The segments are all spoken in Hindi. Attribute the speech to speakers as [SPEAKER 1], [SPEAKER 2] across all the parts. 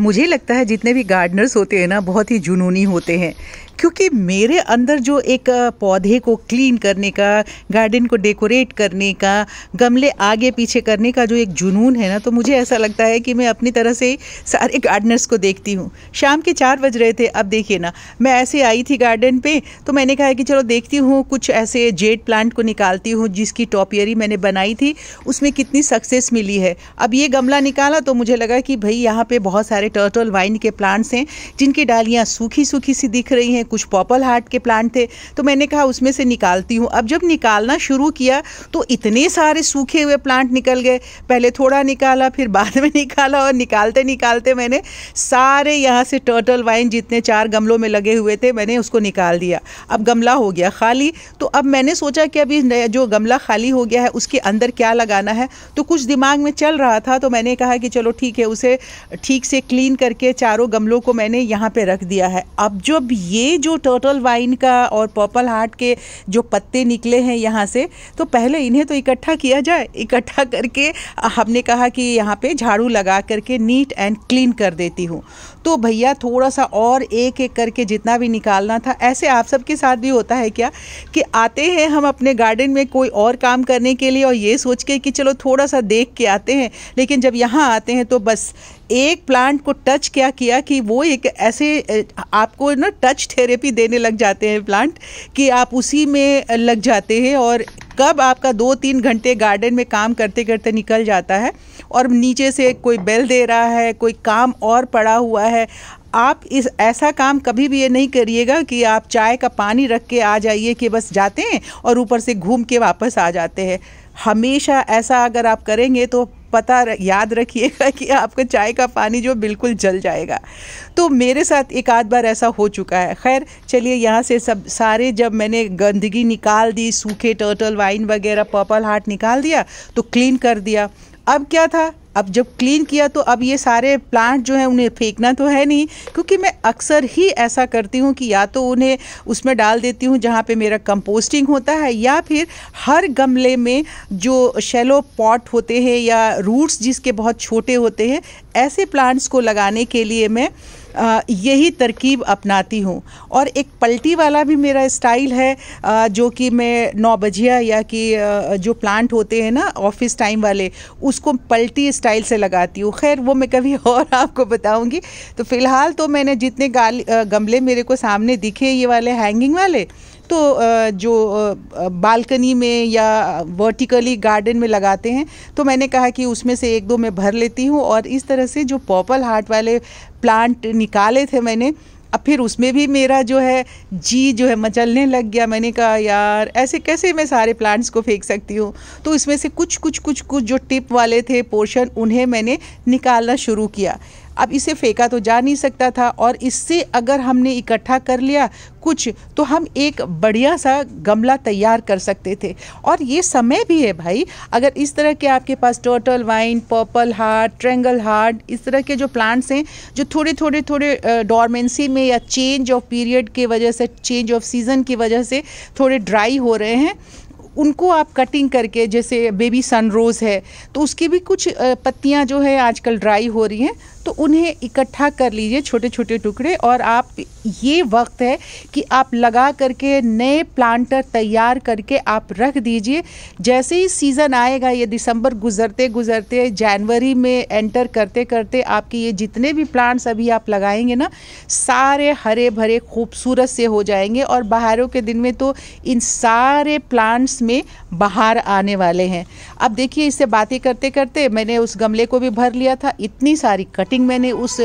[SPEAKER 1] मुझे लगता है जितने भी गार्डनर्स होते हैं ना बहुत ही जुनूनी होते हैं क्योंकि मेरे अंदर जो एक पौधे को क्लीन करने का गार्डन को डेकोरेट करने का गमले आगे पीछे करने का जो एक जुनून है ना तो मुझे ऐसा लगता है कि मैं अपनी तरह से सारे गार्डनर्स को देखती हूँ शाम के चार बज रहे थे अब देखिए ना मैं ऐसे आई थी गार्डन पे तो मैंने कहा कि चलो देखती हूँ कुछ ऐसे जेड प्लांट को निकालती हूँ जिसकी टॉपियरी मैंने बनाई थी उसमें कितनी सक्सेस मिली है अब ये गमला निकाला तो मुझे लगा कि भाई यहाँ पे बहुत सारे टर्टल वाइन के प्लांट्स हैं जिनकी डालियाँ सूखी सूखी सी दिख रही हैं कुछ पॉपल हार्ट के प्लांट थे तो मैंने कहा उसमें से निकालती हूँ अब जब निकालना शुरू किया तो इतने सारे सूखे हुए प्लांट निकल गए पहले थोड़ा निकाला फिर बाद में निकाला और निकालते निकालते मैंने सारे यहाँ से टर्टल वाइन जितने चार गमलों में लगे हुए थे मैंने उसको निकाल दिया अब गमला हो गया खाली तो अब मैंने सोचा कि अभी जो गमला खाली हो गया है उसके अंदर क्या लगाना है तो कुछ दिमाग में चल रहा था तो मैंने कहा कि चलो ठीक है उसे ठीक से क्लीन करके चारों गमलों को मैंने यहाँ पे रख दिया है अब जब ये जो टर्टल वाइन का और पर्पल हार्ट के जो पत्ते निकले हैं यहाँ से तो पहले इन्हें तो इकट्ठा किया जाए इकट्ठा करके हमने कहा कि यहाँ पे झाड़ू लगा करके नीट एंड क्लीन कर देती हूँ तो भैया थोड़ा सा और एक एक करके जितना भी निकालना था ऐसे आप सबके साथ भी होता है क्या कि आते हैं हम अपने गार्डन में कोई और काम करने के लिए और ये सोच के कि चलो थोड़ा सा देख के आते हैं लेकिन जब यहाँ आते हैं तो बस एक प्लांट को टच क्या किया कि वो एक ऐसे आपको ना टच थेरेपी देने लग जाते हैं प्लांट कि आप उसी में लग जाते हैं और कब आपका दो तीन घंटे गार्डन में काम करते करते निकल जाता है और नीचे से कोई बेल दे रहा है कोई काम और पड़ा हुआ है आप इस ऐसा काम कभी भी ये नहीं करिएगा कि आप चाय का पानी रख के आ जाइए कि बस जाते हैं और ऊपर से घूम के वापस आ जाते हैं हमेशा ऐसा अगर आप करेंगे तो पता याद रखिएगा कि आपका चाय का पानी जो बिल्कुल जल जाएगा तो मेरे साथ एक आध बार ऐसा हो चुका है खैर चलिए यहाँ से सब सारे जब मैंने गंदगी निकाल दी सूखे टर्टल वाइन वगैरह पर्पल हार्ट निकाल दिया तो क्लीन कर दिया अब क्या था अब जब क्लीन किया तो अब ये सारे प्लांट जो हैं उन्हें फेंकना तो है नहीं क्योंकि मैं अक्सर ही ऐसा करती हूँ कि या तो उन्हें उसमें डाल देती हूँ जहाँ पे मेरा कंपोस्टिंग होता है या फिर हर गमले में जो शेलो पॉट होते हैं या रूट्स जिसके बहुत छोटे होते हैं ऐसे प्लांट्स को लगाने के लिए मैं यही तरकीब अपनाती हूँ और एक पलटी वाला भी मेरा स्टाइल है जो कि मैं नौ बजिया या कि जो प्लांट होते हैं ना ऑफिस टाइम वाले उसको पलटी स्टाइल से लगाती हूँ खैर वो मैं कभी और आपको बताऊँगी तो फ़िलहाल तो मैंने जितने गमले मेरे को सामने दिखे ये वाले हैंगिंग वाले तो जो बालकनी में या वर्टिकली गार्डन में लगाते हैं तो मैंने कहा कि उसमें से एक दो मैं भर लेती हूँ और इस तरह से जो पॉपल हार्ट वाले प्लांट निकाले थे मैंने अब फिर उसमें भी मेरा जो है जी जो है मचलने लग गया मैंने कहा यार ऐसे कैसे मैं सारे प्लांट्स को फेंक सकती हूँ तो इसमें से कुछ कुछ कुछ कुछ जो टिप वाले थे पोर्शन उन्हें मैंने निकालना शुरू किया अब इसे फेंका तो जा नहीं सकता था और इससे अगर हमने इकट्ठा कर लिया कुछ तो हम एक बढ़िया सा गमला तैयार कर सकते थे और ये समय भी है भाई अगर इस तरह के आपके पास turtle vine purple heart triangle heart इस तरह के जो प्लांट्स हैं जो थोड़े थोड़े थोड़े डॉर्मेंसी में या चेंज ऑफ पीरियड के वजह से चेंज ऑफ सीज़न की वजह से थोड़े ड्राई हो रहे हैं उनको आप कटिंग करके जैसे बेबी सन रोज़ है तो उसकी भी कुछ पत्तियाँ जो है आजकल ड्राई हो रही हैं तो उन्हें इकट्ठा कर लीजिए छोटे छोटे टुकड़े और आप ये वक्त है कि आप लगा करके नए प्लांटर तैयार करके आप रख दीजिए जैसे ही सीज़न आएगा ये दिसंबर गुजरते गुजरते जनवरी में एंटर करते करते आपके ये जितने भी प्लांट्स अभी आप लगाएंगे ना सारे हरे भरे खूबसूरत से हो जाएंगे और बाहरों के दिन में तो इन सारे प्लांट्स में बाहर आने वाले हैं अब देखिए इससे बातें करते करते मैंने उस गमले को भी भर लिया था इतनी सारी कटिंग मैंने उस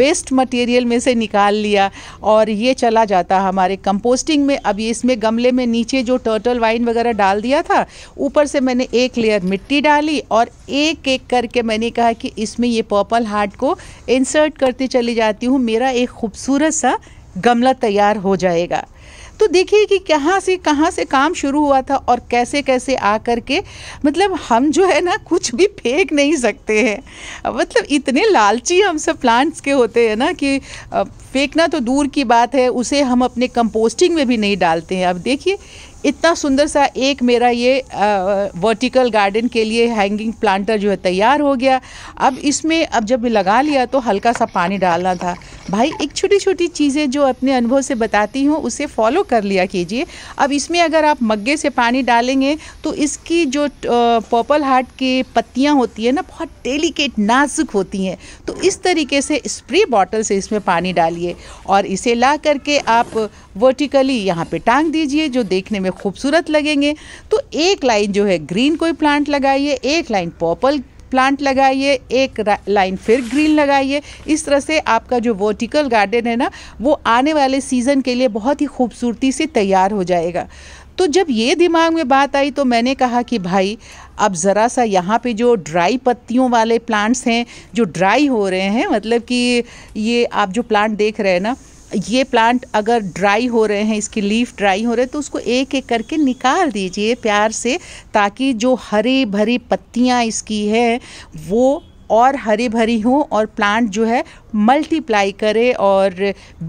[SPEAKER 1] वेस्ट मटेरियल में से निकाल लिया और ये चला जाता हमारे कंपोस्टिंग में अब इसमें गमले में नीचे जो टर्टल वाइन वगैरह डाल दिया था ऊपर से मैंने एक लेयर मिट्टी डाली और एक एक करके मैंने कहा कि इसमें ये पर्पल हार्ट को इंसर्ट करते चली जाती हूँ मेरा एक खूबसूरत सा गमला तैयार हो जाएगा तो देखिए कि कहाँ से कहाँ से काम शुरू हुआ था और कैसे कैसे आ कर के मतलब हम जो है ना कुछ भी फेंक नहीं सकते हैं मतलब इतने लालची हम सब प्लांट्स के होते हैं ना कि फेंकना तो दूर की बात है उसे हम अपने कंपोस्टिंग में भी नहीं डालते हैं अब देखिए इतना सुंदर सा एक मेरा ये आ, वर्टिकल गार्डन के लिए हैंगिंग प्लांटर जो है तैयार हो गया अब इसमें अब जब लगा लिया तो हल्का सा पानी डालना था भाई एक छोटी छोटी चीज़ें जो अपने अनुभव से बताती हूँ उसे फॉलो कर लिया कीजिए अब इसमें अगर आप मग्गे से पानी डालेंगे तो इसकी जो पर्पल हार्ट की पत्तियाँ होती है ना बहुत डेलीकेट नाजुक होती हैं तो इस तरीके से स्प्रे बॉटल से इसमें पानी डालिए और इसे ला करके आप वर्टिकली यहाँ पे टांग दीजिए जो देखने में खूबसूरत लगेंगे तो एक लाइन जो है ग्रीन कोई प्लांट लगाइए एक लाइन पर्पल प्लांट लगाइए एक लाइन फिर ग्रीन लगाइए इस तरह से आपका जो वर्टिकल गार्डन है ना वो आने वाले सीज़न के लिए बहुत ही खूबसूरती से तैयार हो जाएगा तो जब ये दिमाग में बात आई तो मैंने कहा कि भाई अब ज़रा सा यहाँ पे जो ड्राई पत्तियों वाले प्लांट्स हैं जो ड्राई हो रहे हैं मतलब कि ये आप जो प्लांट देख रहे हैं ना ये प्लांट अगर ड्राई हो रहे हैं इसकी लीफ ड्राई हो रहे हैं तो उसको एक एक करके निकाल दीजिए प्यार से ताकि जो हरी भरी पत्तियाँ इसकी है वो और हरी भरी हों और प्लांट जो है मल्टीप्लाई करे और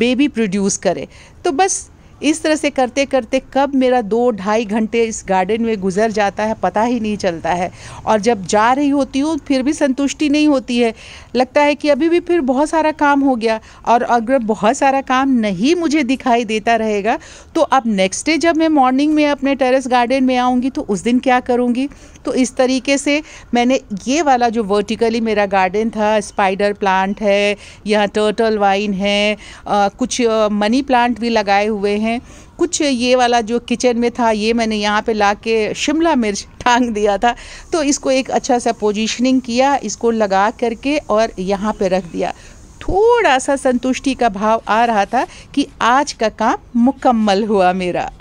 [SPEAKER 1] बेबी प्रोड्यूस करे तो बस इस तरह से करते करते कब मेरा दो ढाई घंटे इस गार्डन में गुजर जाता है पता ही नहीं चलता है और जब जा रही होती हूँ फिर भी संतुष्टि नहीं होती है लगता है कि अभी भी फिर बहुत सारा काम हो गया और अगर बहुत सारा काम नहीं मुझे दिखाई देता रहेगा तो अब नेक्स्ट डे जब मैं मॉर्निंग में अपने टेरेस गार्डन में आऊँगी तो उस दिन क्या करूँगी तो इस तरीके से मैंने ये वाला जो वर्टिकली मेरा गार्डन था स्पाइडर प्लांट है यहाँ टर्टल वाइन है आ, कुछ मनी प्लांट भी लगाए हुए हैं हैं कुछ ये वाला जो किचन में था ये मैंने यहाँ पे ला के शिमला मिर्च टांग दिया था तो इसको एक अच्छा सा पोजीशनिंग किया इसको लगा करके और यहाँ पे रख दिया थोड़ा सा संतुष्टि का भाव आ रहा था कि आज का काम मुकम्मल हुआ मेरा